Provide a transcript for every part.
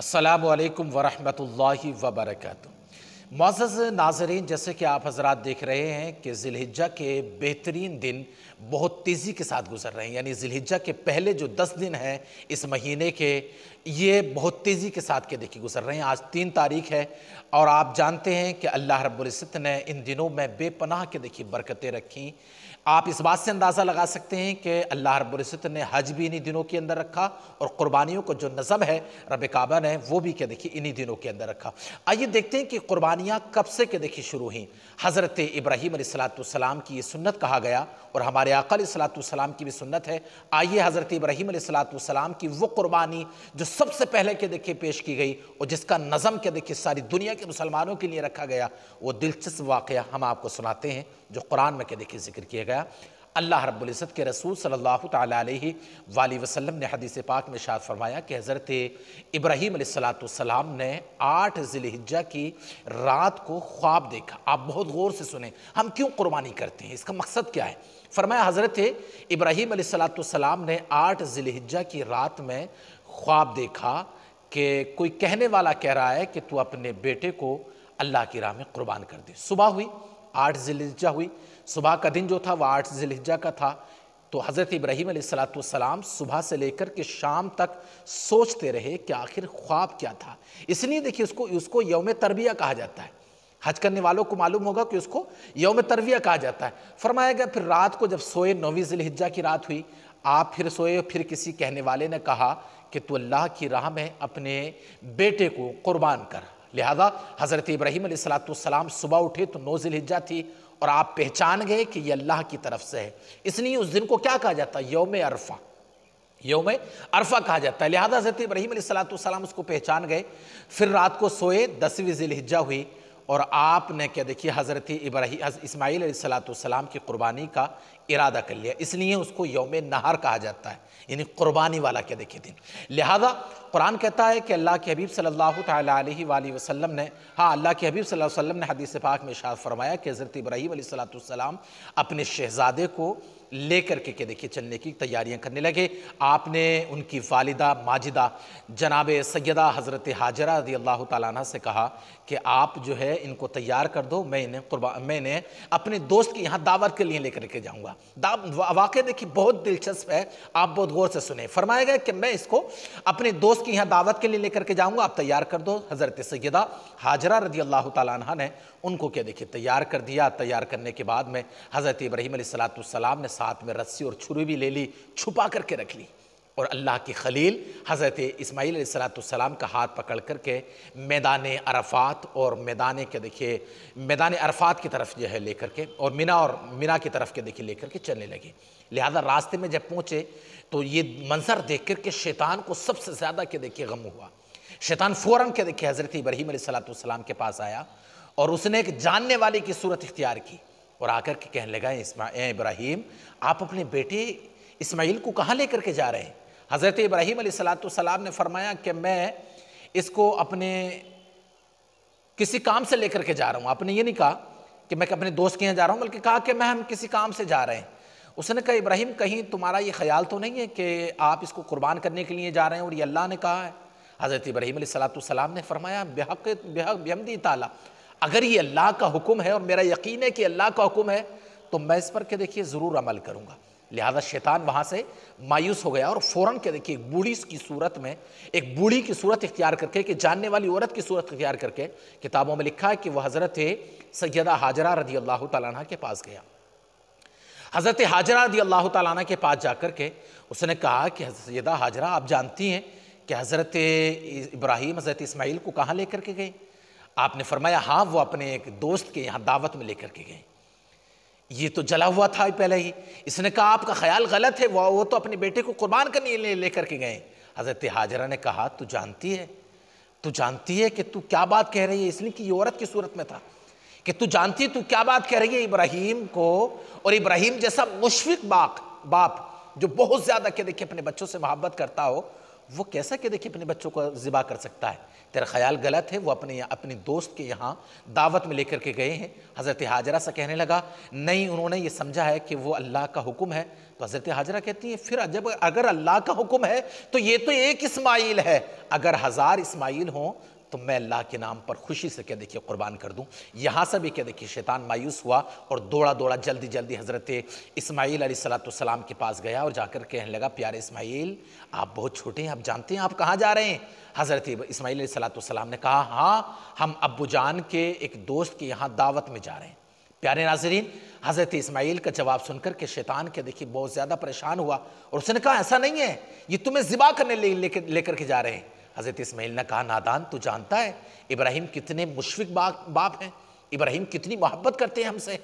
असलकम वरम वबरक मज़ज़ नाजरीन जैसे कि आप हजरात देख रहे हैं कि जिलहिजा के बेहतरीन दिन बहुत तेज़ी के साथ गुजर रहे हैं यानी जिलहिजा के पहले जो दस दिन हैं इस महीने के ये बहुत तेज़ी के साथ के देखे गुजर रहे हैं आज तीन तारीख है और आप जानते हैं कि अल्लाह रब्बुल इज़्ज़त ने इन दिनों में बेपनाह के देखी बरकतें रखी आप इस बात से अंदाज़ा लगा सकते हैं कि अल्लाह रबुलसत ने हज भी इन्हीं दिनों के अंदर रखा और क़ुरबानियों का जो नज़म है रब काबा ने वो भी क्या देखिए इन्हीं दिनों के अंदर रखा आइए देखते हैं कि कुर्बानियाँ कब से क्या देखिए शुरू हुई हज़रत इब्राहिम सलाम की ये सुन्नत कहा गया और हमारे आकल सलाम की भी सुन्नत है आइए हज़रत इब्राहिम सलाम की वो क़ुरबानी जो सबसे पहले के देखिए पेश की गई और जिसका नज़म क्या देखिए सारी दुनिया के मुसलमानों के लिए रखा गया वो दिलचस्प वाक़ हम आपको सुनाते हैं जो कुरान में के देखिए जिक्र किया गया अल्लाह रब्ज़त के रसूल सल्लल्लाहु अलैहि वसल्लम ने हदीस पाक में शाद फरमाया कि हज़रत इब्राहीम सलाम ने आठ ज़िलहिज्जा की रात को ख्वाब देखा आप बहुत गौर से सुने हम क्यों कुर्बानी करते हैं इसका मकसद क्या है फरमाया हज़रत इब्राहीम सलाम ने आठ ज़िलहिज्जा की रात में ख्वाब देखा कि कोई कहने वाला कह रहा है कि तू अपने बेटे को अल्लाह की राह में कुर्बान कर दे सुबह हुई आठ जिलहिजा हुई सुबह का दिन जो था वह आठ जिलहिजा का था तो हज़रत इब्राहिम सलाम सुबह से लेकर के शाम तक सोचते रहे कि आखिर ख्वाब क्या था इसलिए देखिए उसको उसको यौम तरबिया कहा जाता है हज करने वालों को मालूम होगा कि उसको यौम तरबिया कहा जाता है फरमाया गया फिर रात को जब सोए नौवीं जिलहिजा की रात हुई आप फिर सोए फिर किसी कहने वाले ने कहा कि तू अल्लाह की राह में अपने बेटे को कुर्बान कर लिहाजा हज़रत इब्राहिम सलाम सुबह उठे तो नोज़िल हिज्जा थी और आप पहचान गए कि ये अल्लाह की तरफ से है इसलिए उस दिन को क्या कहा जाता है योम अरफा योम अरफा कहा जाता है लिहाजा हज़रत इब्राहिम सलाम उसको पहचान गए फिर रात को सोए दसवीं जिलहिजा हुई और आपने क्या देखिए हज़रत इब्राहिम इस्माईल सलाम की कुर्बानी का इरादा कर लिया इसलिए उसको योम नहार कहा जाता है यानी कुर्बानी वाला क्या देखिए दिन लिहाजा कुरान कहता है कि अल्लाह के हबीब सल्लल्लाहु अलैहि वसल्लम ने हाँ अल्लाह के हबीब सल्लल्लाहु अलैहि वसल्लम ने हदीस पाक में इशाद फरमाया कि हज़रत इब्राहीम सलाम अपने शहजादे को लेकर के के देखिए चलने की तैयारियां करने लगे आपने उनकी वालिदा माजिदा जनाब सैदा हज़रत हाजरा रदी अल्लाह तला से कहा कि आप जो है इनको तैयार कर दो मैं इन्हें मैं इन्हें अपने दोस्त के यहाँ दावत के लिए लेकर के जाऊँगा था वाक्य देखिए बहुत दिलचस्प है आप बहुत गौर से सुने फरमाया गया कि मैं इसको अपने दोस्त की यहाँ दावत के लिए लेकर के जाऊँगा आप तैयार कर दो हज़रत सैदा हाजरा रजी अल्लाह तह ने उनको क्या देखिए तैयार कर दिया तैयार करने के बाद में हज़रत इब्राहिम सलाम ने साथ में रस्सी और छुरी भी ले ली छुपा करके रख ली और अल्लाह के खलील हज़रत इसमाईल सलाम का हाथ पकड़ कर के मैदान अरफात और मैदान के देखिए मैदान अरफात की तरफ जो है लेकर के और मिना और मिना की तरफ के देखिए लेकर के चलने लगे लिहाजा रास्ते में जब पहुँचे तो ये मंजर देख कर के शैतान को सबसे ज़्यादा के देखिए गम हुआ शैतान फ़ौर के देखिए हज़रत इब्राहिम सलाम के पास आया और उसने एक जानने वाले की सूरत इख्तियार की और आकर के कहने लगा इब्राहिम आप अपने बेटे इस्माइल को कहाँ लेकर के जा रहे हैं हज़रत इब्राहिम सलाम ने फरमाया कि मैं इसको अपने किसी काम से लेकर के जा रहा हूँ आपने ये नहीं कहा कि मैं अपने दोस्त के यहाँ जा रहा हूँ बल्कि कहा कि मैं हम किसी काम से जा रहे हैं उसने कहा इब्राहिम कहीं तुम्हारा ये ख्याल तो नहीं है कि आप इसको कुर्बान करने के लिए जा रहे हैं और ये अल्लाह ने कहा है हज़रत इब्राहिम सलाम ने फरमाया बेहक बेहक बेहमदी ताला अगर ये अल्लाह का हुक्म है और मेरा यकीन है कि अल्लाह का हुक्म है तो मैं इस पर के देखिए ज़रूर अमल करूँगा लिहाजा शैतान वहाँ से मायूस हो गया और फ़ौरन के देखिए एक बूढ़ी की सूरत में एक बूढ़ी की सूरत इख्तियार करके कि जानने वाली औरत की सूरत इख्तियार करके किताबों में लिखा है कि वह हज़रत सैदा हाजरा रदी अल्लाह तला के पास गया हज़रत हाजरा रदी अल्लाह तला के पास जाकर के उसने कहा कि सैदा हाजरा आप जानती हैं कि हज़रत इब्राहिम हज़रत इसमाइल को कहाँ लेकर के गए आपने फरमाया हाँ वो अपने एक दोस्त के यहाँ दावत में लेकर के गए ये तो जला हुआ था पहले ही इसने कहा आपका ख्याल गलत है वो वो तो अपने बेटे को कुर्बान करने लेकर के गए हज़रत हाजरा ने कहा तू जानती है तू जानती है कि तू क्या बात कह रही है इसलिए कि ये औरत की सूरत में था कि तू जानती तू क्या बात कह रही है इब्राहिम को और इब्राहिम जैसा मुशफिक बाप बाप जो बहुत ज़्यादा के देखिए अपने बच्चों से मोहब्बत करता हो वो कैसा कि देखिए अपने बच्चों को ज़िबा कर सकता है तेरा ख्याल गलत है वो अपने अपने दोस्त के यहाँ दावत में लेकर के गए हैं हज़रत हाजरा से कहने लगा नहीं उन्होंने ये समझा है कि वो अल्लाह का हुक्म है तो हज़रत हाजरा कहती हैं फिर जब अगर अल्लाह का हुक्म है तो ये तो एक इस्माइल है अगर हज़ार इस्माइल हों तो मैं अल्लाह के नाम पर खुशी से क्या देखिए कुर्बान कर दूँ यहाँ से भी क्या देखिए शैतान मायूस हुआ और दौड़ा दौड़ा जल्दी जल्दी हज़रत अली सलाम के पास गया और जाकर कहने लगा प्यारे इसमाइल आप बहुत छोटे हैं आप जानते हैं आप कहाँ जा रहे हैं हज़रत इसमाईल सलाम ने कहा हाँ हम अबू जान के एक दोस्त के यहाँ दावत में जा रहे हैं प्यारे नाजरीन हज़रत इसमाइल का जवाब सुनकर के शैतान के देखिए बहुत ज़्यादा परेशान हुआ और उसने कहा ऐसा नहीं है ये तुम्हें ज़िबा करने लेकर ले, ले, ले, के जा रहे हैं हज़रत इसमाइल ने कहा नादान तू जानता है इब्राहिम कितने मुशफिक बाप हैं इब्राहिम कितनी मोहब्बत करते हैं हमसे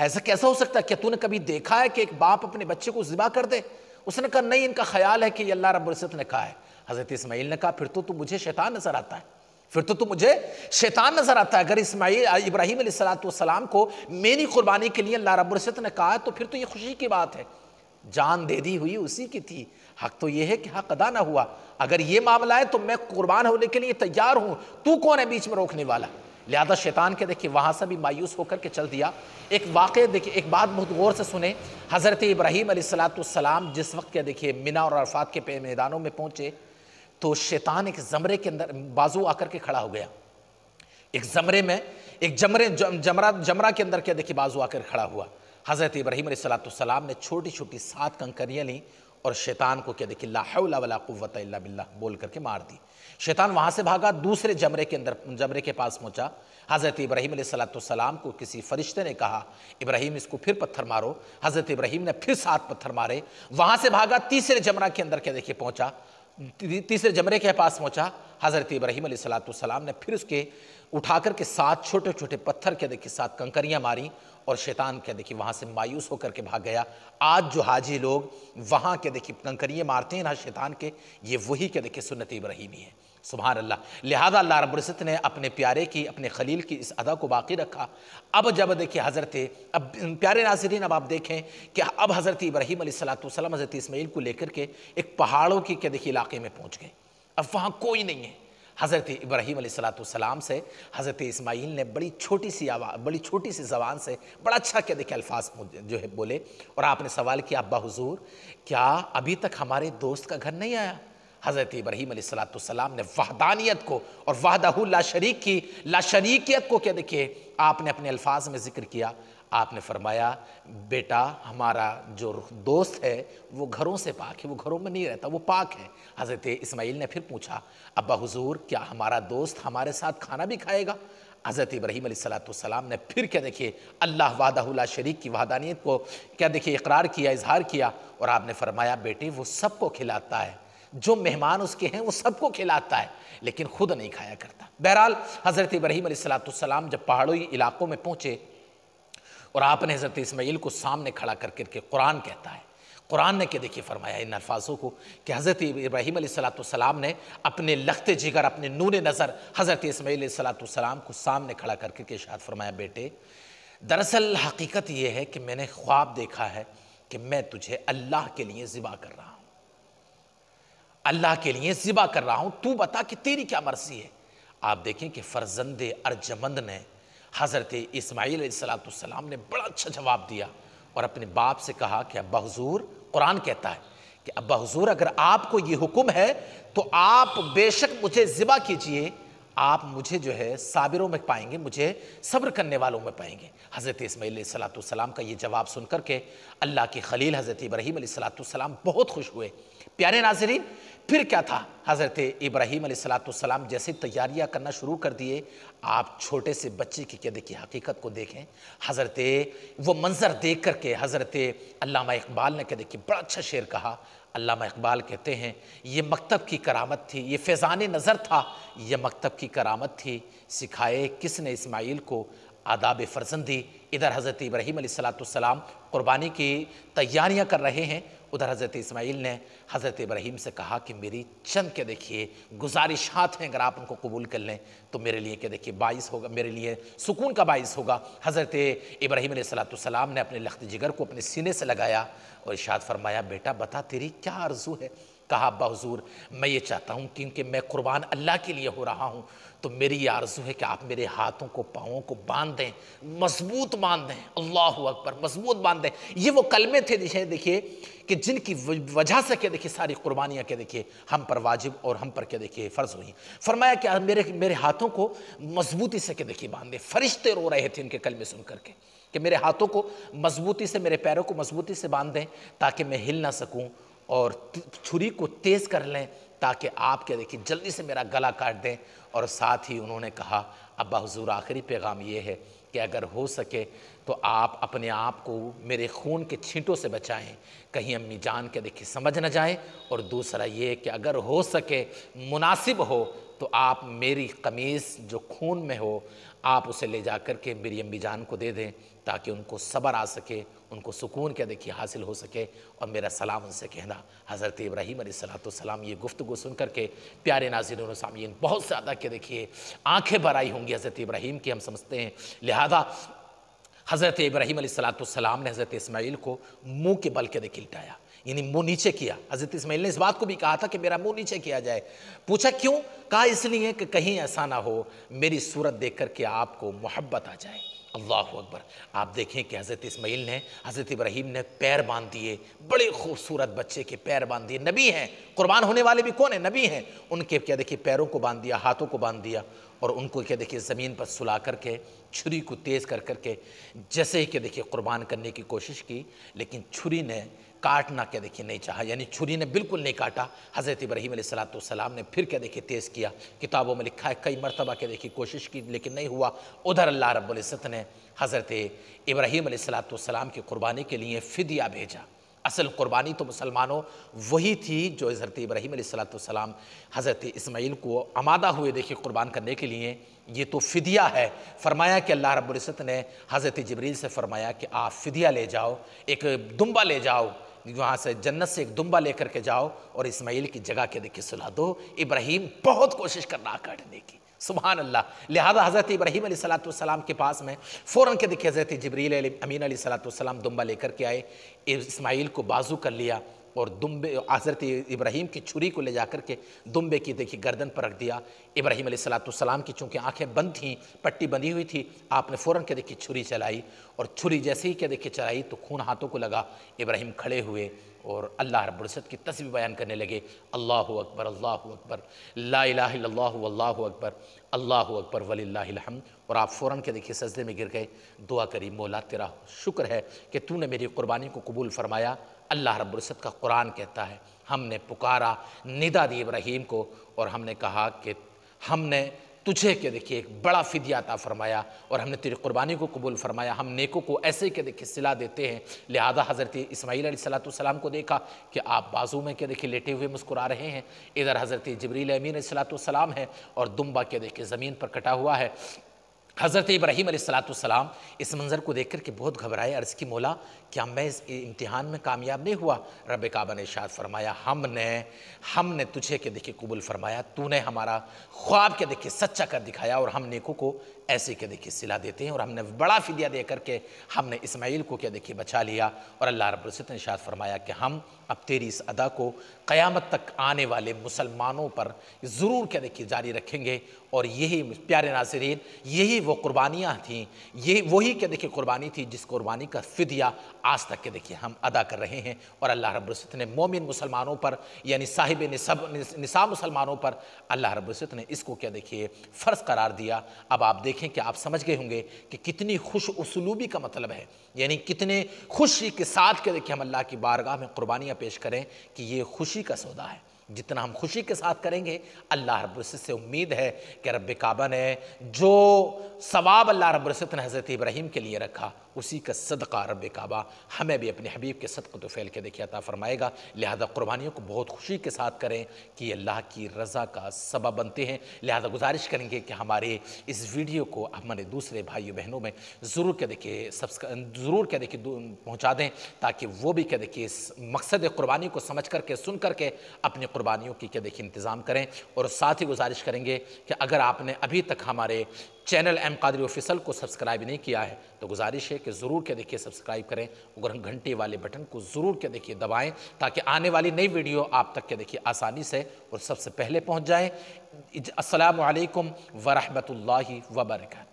ऐसा कैसा हो सकता है क्या तूने कभी देखा है कि एक बाप अपने बच्चे को ज़िबा कर दे उसने कहा नहीं इनका ख्याल है कि अल्लाह रब्ज़त ने कहा है हज़रत इसमाइल ने कहा फिर तो तू मुझे शैतान नज़र आता है फिर तो तू मुझे शैतान नज़र आता है अगर इसमाइल इब्राहिम सलाम को मेरी कुर्बानी के लिए अल्लाह रब्ज़त ने कहा तो फिर तो ये खुशी की बात है जान दे दी हुई उसी की थी हक तो यह है कि हक अदा ना हुआ अगर ये मामला है तो मैं कुर्बान होने के लिए तैयार हूँ तू कौन है बीच में रोकने वाला लिहाजा शैतान के देखिए वहाँ से भी मायूस होकर के चल दिया एक वाक़ देखिए एक बात बहुत गौर से सुने हज़रत इब्राहिम सलाम जिस वक्त के देखिए मीना और अरफात के मैदानों में पहुँचे तो शैतान एक ज़मरे के अंदर बाजू आकर के खड़ा हो गया एक ज़मरे में एक जमरे जमरा जमरा के अंदर क्या देखिए बाजू आकर खड़ा हुआ हज़रत इब्राहिम सलाम ने छोटी छोटी सात कंकरियाँ लीं और शैतान को क्या देखिए वाला कुत बिल्ला बोल करके मार दी शैतान वहाँ से भागा दूसरे जमरे के अंदर जमरे के पास पहुँचा हज़रत इब्राहिम सलाम को किसी फरिश्ते ने कहा इब्राहिम इसको फिर पत्थर मारो हज़रत इब्राहिम ने फिर सात पत्थर मारे वहाँ से भागा तीसरे जमरा के अंदर क्या देखिए पहुँचा तीसरे जमरे के पास पहुँचा हज़रत इब्राहिम सलाम ने फिर उसके उठा करके सात छोटे छोटे पत्थर के देखिए सात कंकरियाँ मारी और शैतान क्या देखिए वहाँ से मायूस होकर के भाग गया आज जो हाजी लोग वहाँ क्या देखिए कंकरिए मारते हैं ना शैतान के ये वही क्या देखिए सुनत इब्राहिमी है सुबहान अल्लाह लिहाजा अल्लाह रबरसत ने अपने प्यारे की अपने खलील की इस अदा को बाकी रखा अब जब देखिए हज़रत अब प्यारे नाजरीन अब आप देखें कि अब हज़रत इब्राहिम सलातम हज़रत इसमाईल को लेकर के एक पहाड़ों की क्या देखिए इलाके में पहुँच गए अब वहाँ कोई नहीं है हज़रत इब्राहीम सलाम से हज़रत इस्माइल ने बड़ी छोटी सी आवाज़ बड़ी छोटी सी जबान से बड़ा अच्छा क्या देखे अल्फाज जो है बोले और आपने सवाल किया अब्बा हुजूर क्या अभी तक हमारे दोस्त का घर नहीं आया हज़रत इब्राहीम सलाम ने वहदानियत को और वाहदाह ला शरीक की ला शरीकियत को क्या देखिए आपने अपने अल्फाज में ज़िक्र किया आपने फरमाया बेटा हमारा जो दोस्त है वो घरों से पाक है वो घरों में नहीं रहता वो पाक है हज़रत इस्माइल ने फिर पूछा अब्बा हुजूर क्या हमारा दोस्त हमारे साथ खाना भी खाएगा हज़रत इब्राहिम सलाम ने फिर क्या देखिए अल्लाह वादा शरीक की वादानियत को क्या देखिए इकरार किया इजहार किया और आपने फरमाया बेटे वो सबको खिलाता है जो मेहमान उसके हैं वो सबको खिलाता है लेकिन खुद नहीं खाया करता बहरहाल हज़रत इब्राहिम सलाम जब पहाड़ों इलाकों में पहुँचे और आपने हज़रत इसमाइल को सामने खड़ा कर करके कुरान कहता है कुरान ने क्या देखिए फरमाया इन अल्फाजों को कि हज़रत इब्राहिम सलाम ने अपने लखते जिगर अपने नून नज़र हज़रत इसमाइल सलाम को सामने खड़ा करके के फरमाया बेटे दरअसल हकीकत यह है कि मैंने ख्वाब देखा है कि मैं तुझे अल्लाह के लिए ज़िबा कर रहा हूँ अल्लाह के लिए ज़िबा कर रहा हूँ तू बता कि तेरी क्या मर्जी है आप देखें कि फ़र्जंद अर्जमंद ने हज़रत इसमाईल सलाम ने बड़ा अच्छा जवाब दिया और अपने बाप से कहा कि अब्बा हजूर कुरान कहता है कि अब्बा हजूर अगर आपको ये हुक्म है तो आप बेशक मुझे ज़िबा कीजिए आप मुझे जो है साबिरों में पाएंगे मुझे सब्र करने वालों में पाएंगे हज़रत इसमाईल सलाम का ये जवाब सुन करके अल्लाह के खलील हज़रत इब्राहिम सलाम बहुत खुश हुए प्यारे नाजरीन फिर क्या था हज़रत इब्राहिम सलाम जैसे तैयारियाँ करना शुरू कर दिए आप छोटे से बच्चे की क्या देखिए हकीकत को देखें हज़रत वो मंज़र देख करके हज़रत अल्लामा इकबाल ने क्या देखिए बड़ा अच्छा शेर कहा अल्लामा इकबाल कहते हैं ये मकतब की करामत थी ये फैज़ान नज़र था ये मकतब की करामत थी सिखाए किसने इस्माइल को आदाब फ़र्जंदी इधर हज़रत इब्राहीम सलाम क़ुरबानी की तैयारियाँ कर रहे हैं उधर हज़रत इसमाइल ने हज़रत इब्राहिम से कहा कि मेरी चंद के देखिए गुजारिशात हैं अगर आप उनको कबूल कर लें तो मेरे लिए क्या देखिए बाइस होगा मेरे लिए सुकून का बाइस होगा हज़रत इब्राहिम सलाम ने अपने लख्त जिगर को अपने सीने से लगाया और इशाद फरमाया बेटा बता तेरी क्या आरजू है कहा बहजूर मैं ये चाहता हूँ क्योंकि मैं कुर्बान अल्लाह के लिए हो रहा हूँ तो मेरी ये आरजू है कि आप मेरे हाथों को पाँवों को बांध दें मजबूत बांध दें अल्लाह अकबर मजबूत बांध दें ये वो कलमे थे जिसे देखिए कि जिनकी वजह से क्या देखिए सारी कुर्बानियाँ क्या देखिए हम पर वाजिब और हम पर क्या देखिए फ़र्ज हुई फरमाया कि मेरे मेरे हाथों को मजबूती से क्या देखिए बांध दें फरिश्ते रो रहे थे इनके कलमे सुन करके कि मेरे हाथों को मजबूती से मेरे पैरों को मजबूती से बांध दें ताकि मैं हिल ना सकूँ और छुरी को तेज़ कर लें ताकि आप क्या देखिए जल्दी से मेरा गला काट दें और साथ ही उन्होंने कहा अब्बा हजूर आखिरी पैगाम ये है कि अगर हो सके तो आप अपने आप को मेरे खून के छींटों से बचाएं कहीं अम्मी जान के देखिए समझ ना जाए और दूसरा ये कि अगर हो सके मुनासिब हो तो आप मेरी कमीज़ जो खून में हो आप उसे ले जा कर के मेरी अम्मी जान को दे दें ताकि उनको सबर आ सके उनको सुकून क्या देखिए हासिल हो सके और मेरा सलाम उनसे कहना हज़रत इब्राहिम सलाम ये गुफ्तु सुन करके प्यारे नाजिर सामीन बहुत ज़्यादा क्या देखिए आंखें आई होंगी हज़रत इब्राहिम की हम समझते हैं लिहाजा हज़रत इब्राहिम सलाम ने हज़रत इसमाइल को मुँह के बल के देखिए लिटाया यानी मुँह नीचे किया हज़रत इसमाइल ने इस बात को भी कहा था कि मेरा मुँह नीचे किया जाए पूछा क्यों कहा इसलिए कि कहीं ऐसा ना हो मेरी सूरत देख करके आपको मोहब्बत आ जाए अल्लाह अकबर आप देखें कि हज़रत इसमाइल ने हज़रत इब्राहीम ने पैर बांध दिए बड़े खूबसूरत बच्चे के पैर बांध दिए नबी हैं कुर्बान होने वाले भी कौन है नबी हैं उनके क्या देखिए पैरों को बांध दिया हाथों को बांध दिया और उनको क्या देखिए ज़मीन पर सुला करके छुरी को तेज़ कर करके जैसे ही क्या देखिए कुर्बान करने की कोशिश की लेकिन छुरी ने काटना क्या देखिए नहीं चाहा यानी छुरी ने बिल्कुल नहीं काटा हज़रत इब्राहीम सलाम ने फिर क्या देखिए तेज़ किया किताबों में लिखा है कई मरतबा क्या देखिए कोशिश की लेकिन नहीं हुआ उधर अल्लाह रब्ज़त ने हज़रत इब्राहीम सलाम की क़ुरबानी के लिए फ़िदिया भेजा असल क़ुरबानी तो मुसलमानों वही थी जो हज़रत इब्राहीम सलाम हज़रत इसमाइल को आमादा हुए देखिए कुर्बान करने के लिए ये तो फ़िदिया है फ़रमाया कि अल्लाह रब्ज़त ने हज़रत जबरील से फ़रमाया कि आप फ़िदिया ले जाओ एक दुम्बा ले जाओ वहाँ से जन्नत से एक दुम्बा लेकर के जाओ और इस्माइल की जगह के देखिए सुलह दो इब्राहिम बहुत कोशिश कर रहा काटने की सुबहान अल्लाह लिहाजा हज़रत इब्राहिम सलाम के पास में फ़ौर के देखिए हज़रत जबरील अमीन सलाम दुम्बा लेकर के आए इस्माइल को बाजू कर लिया और दुम्बे हज़रत इब्राहिम की छुरी को ले जा करके के दुम्बे की देखी गर्दन पर रख दिया इब्राहीम सलाम की चूँकि आंखें बंद थीं पट्टी बंधी हुई थी आपने फ़ौरन के देखी छुरी चलाई और छुरी जैसे ही क्या देखी चलाई तो खून हाथों को लगा इब्राहिम खड़े हुए और अल्लाह रबुरसत की तस्वीर बयान करने लगे अल्लाह अकबर अल्लाह अकबर ला अकबर अल्लाह अकबर वलीहम और आप फ़ौर के देखिए सजदे में गिर गए दुआ करी मौला तेरा शुक्र है कि तूने मेरी कुर्बानी को कबूल फरमाया अल्लाह रब्ज़त का कुरान कहता है हमने पुकारा निदा दी इब्राहीम को और हमने कहा कि हमने तुझे के देखिए एक बड़ा फ़िदियाता फरमाया और हमने तेरी कुर्बानी को कबूल फरमाया हम नेकों को ऐसे के देखिए सिला देते हैं लिहाजा हज़रत इसमाईल सलाम को देखा कि आप बाजू में के देखिए लेटे हुए मुस्कुरा रहे हैं इधर हज़रत जबरील अमीन सलाम है और दुम्बा के देखिए ज़मीन पर कटा हुआ है हज़रत इब्राहीम सलाम इस मंज़र को देख कर के बहुत घबराए अर्ज़ की मोला क्या मैं इस इम्तिहान में कामयाब नहीं हुआ रब काबा ने शाद फरमाया हमने हमने तुझे के देखे कबूल फरमाया तूने हमारा ख्वाब के देखे सच्चा कर दिखाया और हम नेकों को ऐसे क्या देखिए सिला देते हैं और हमने बड़ा फिदिया दे करके हमने इसमाइल को क्या देखिए बचा लिया और अल्लाह रबुल्सत ने शायद फरमाया कि हम अब तेरी इस अदा को क़यामत तक आने वाले मुसलमानों पर ज़रूर क्या देखिए जारी रखेंगे और यही प्यारे नाजरीन यही वो कुर्बानियाँ थीं यही वही क्या देखिए कुर्बानी थी जिस कुर्बानी का फिदिया आज तक के देखिए हम अदा कर रहे हैं और अल्लाह रबुल्सत ने मोमिन मुसलमानों पर यानी साहिब निसब निसा मुसलमानों पर अल्लाह रबुल्सत ने इसको क्या देखिए फ़र्ज़ करार दिया अब आप देखिए देखें कि आप समझ गए होंगे कि कितनी खुश उसलूबी का मतलब है यानी कितने खुशी के साथ के देखिए हम अल्लाह की बारगाह में कुर्बानियाँ पेश करें कि ये खुशी का सौदा है जितना हम खुशी के साथ करेंगे अल्लाह रब्बुल्सत से उम्मीद है कि रब काबा ने जो सवाब अल्लाह रब्बुल्सत ने हज़रत इब्राहिम के लिए रखा उसी का सदका रब काबा हमें भी अपने हबीब के सदक तो फैल के देखिए अता फरमाएगा लिहाजा कुर्बानियों को बहुत खुशी के साथ करें कि अल्लाह की रज़ा का सबब बनते हैं लिहाजा गुजारिश करेंगे कि हमारे इस वीडियो को हमारे दूसरे भाइयों बहनों में ज़रूर क्या देखिए ज़रूर क्या देखिए पहुँचा दें ताकि वो भी क्या देखिए इस मकसद कुर्बानी को समझ करके सुन करके अपनी कुर्बानियों की क्या देखिए इंतज़ाम करें और साथ ही गुजारिश करेंगे कि अगर आपने अभी तक हमारे चैनल एम कादरी ऑफिसल को सब्सक्राइब नहीं किया है तो गुजारिश है कि ज़रूर क्या देखिए सब्सक्राइब करें और घंटे वाले बटन को ज़रूर क्या देखिए दबाएं ताकि आने वाली नई वीडियो आप तक के देखिए आसानी से और सबसे पहले पहुँच जाए असलकम वरहमल वबरकू